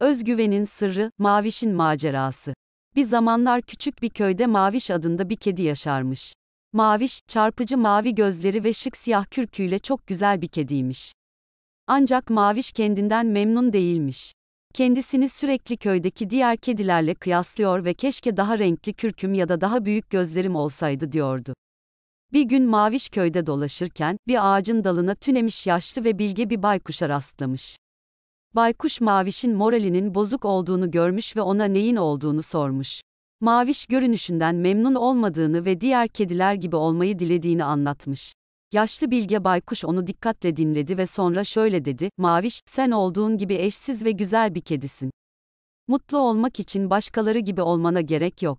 Özgüvenin sırrı, Maviş'in macerası. Bir zamanlar küçük bir köyde Maviş adında bir kedi yaşarmış. Maviş, çarpıcı mavi gözleri ve şık siyah kürküyle çok güzel bir kediymiş. Ancak Maviş kendinden memnun değilmiş. Kendisini sürekli köydeki diğer kedilerle kıyaslıyor ve keşke daha renkli kürküm ya da daha büyük gözlerim olsaydı diyordu. Bir gün Maviş köyde dolaşırken bir ağacın dalına tünemiş yaşlı ve bilge bir baykuşa rastlamış. Baykuş Maviş'in moralinin bozuk olduğunu görmüş ve ona neyin olduğunu sormuş. Maviş görünüşünden memnun olmadığını ve diğer kediler gibi olmayı dilediğini anlatmış. Yaşlı bilge baykuş onu dikkatle dinledi ve sonra şöyle dedi, Maviş, sen olduğun gibi eşsiz ve güzel bir kedisin. Mutlu olmak için başkaları gibi olmana gerek yok.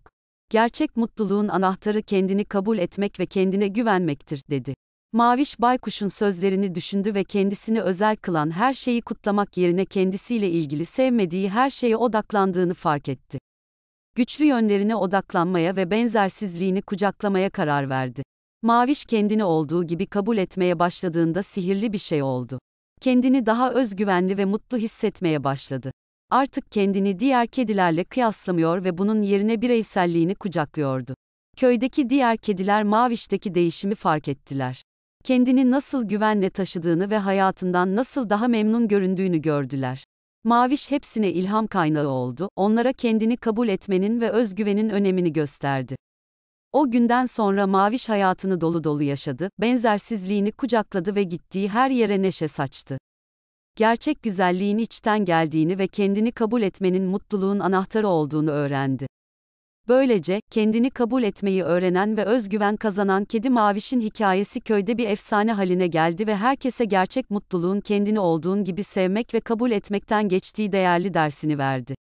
Gerçek mutluluğun anahtarı kendini kabul etmek ve kendine güvenmektir, dedi. Maviş Baykuş'un sözlerini düşündü ve kendisini özel kılan her şeyi kutlamak yerine kendisiyle ilgili sevmediği her şeye odaklandığını fark etti. Güçlü yönlerine odaklanmaya ve benzersizliğini kucaklamaya karar verdi. Maviş kendini olduğu gibi kabul etmeye başladığında sihirli bir şey oldu. Kendini daha özgüvenli ve mutlu hissetmeye başladı. Artık kendini diğer kedilerle kıyaslamıyor ve bunun yerine bireyselliğini kucaklıyordu. Köydeki diğer kediler Maviş'teki değişimi fark ettiler kendini nasıl güvenle taşıdığını ve hayatından nasıl daha memnun göründüğünü gördüler. Maviş hepsine ilham kaynağı oldu, onlara kendini kabul etmenin ve özgüvenin önemini gösterdi. O günden sonra Maviş hayatını dolu dolu yaşadı, benzersizliğini kucakladı ve gittiği her yere neşe saçtı. Gerçek güzelliğin içten geldiğini ve kendini kabul etmenin mutluluğun anahtarı olduğunu öğrendi. Böylece, kendini kabul etmeyi öğrenen ve özgüven kazanan Kedi Maviş'in hikayesi köyde bir efsane haline geldi ve herkese gerçek mutluluğun kendini olduğun gibi sevmek ve kabul etmekten geçtiği değerli dersini verdi.